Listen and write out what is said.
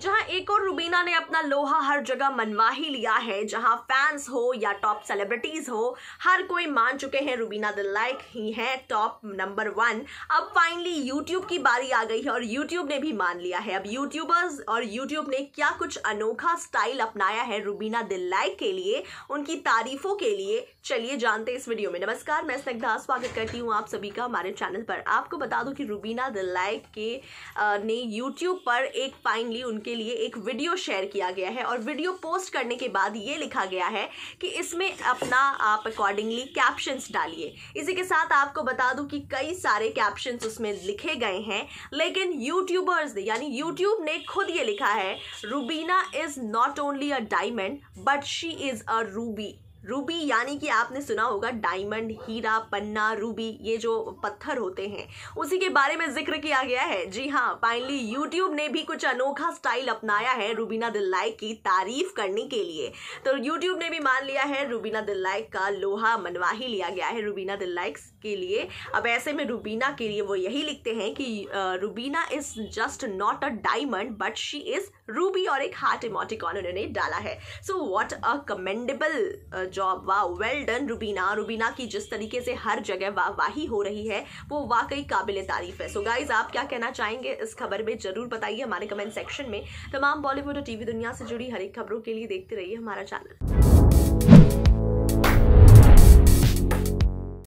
giant एक और रुबीना ने अपना लोहा हर जगह मनवा ही लिया है जहां फैंस हो या टॉप सेलिब्रिटीज हो हर कोई मान चुके हैं रुबीना द लाइक ही है टॉप नंबर वन अब फाइनली यूट्यूब की बारी आ गई है और यूट्यूब ने भी मान लिया है अब यूट्यूबर्स और यूट्यूब ने क्या कुछ अनोखा स्टाइल अपनाया है रूबीना द लाइक के लिए उनकी तारीफों के लिए चलिए जानते इस वीडियो में नमस्कार मैं स्निग्धा स्वागत करती हूँ आप सभी का हमारे चैनल पर आपको बता दूँ कि रूबीना द लाइक के ने यूट्यूब पर एक फाइनली उनके लिए एक वीडियो शेयर किया गया है और वीडियो पोस्ट करने के बाद ये लिखा गया है कि इसमें अपना आप अकॉर्डिंगली कैप्शंस डालिए इसी के साथ आपको बता दूं कि कई सारे कैप्शंस उसमें लिखे गए हैं लेकिन यूट्यूबर्स ने यानी यूट्यूब ने खुद ये लिखा है Rubina is not only a diamond but she is a ruby ruby यानी कि आपने सुना होगा डायमंड हीरा पन्ना रूबी ये जो पत्थर होते हैं उसी के बारे में जिक्र किया गया है जी हाँ फाइनली यूट्यूब ने भी कुछ अनोखा स्टाइल अपनाया है रूबीना लाइक की तारीफ करने के लिए तो यूट्यूब ने भी मान लिया है रूबीना दिल्लाइक का लोहा मनवा ही लिया गया है रूबीना दिल्लाइक के लिए अब ऐसे में रूबीना के लिए वो यही लिखते हैं कि Rubina is just not a diamond but she is ruby और एक हार्ट इमोटिकॉन उन्होंने डाला है so what a commendable job वाह वेल डन रुबीना रुबीना की जिस तरीके से हर जगह वाहवाही हो रही है वो वाकई काबिल तारीफ है सो so गाइज आप क्या कहना चाहेंगे इस खबर में जरूर बताइए हमारे कमेंट सेक्शन में तमाम बॉलीवुड और टीवी दुनिया से जुड़ी हर एक खबरों के लिए देखते रहिए हमारा चैनल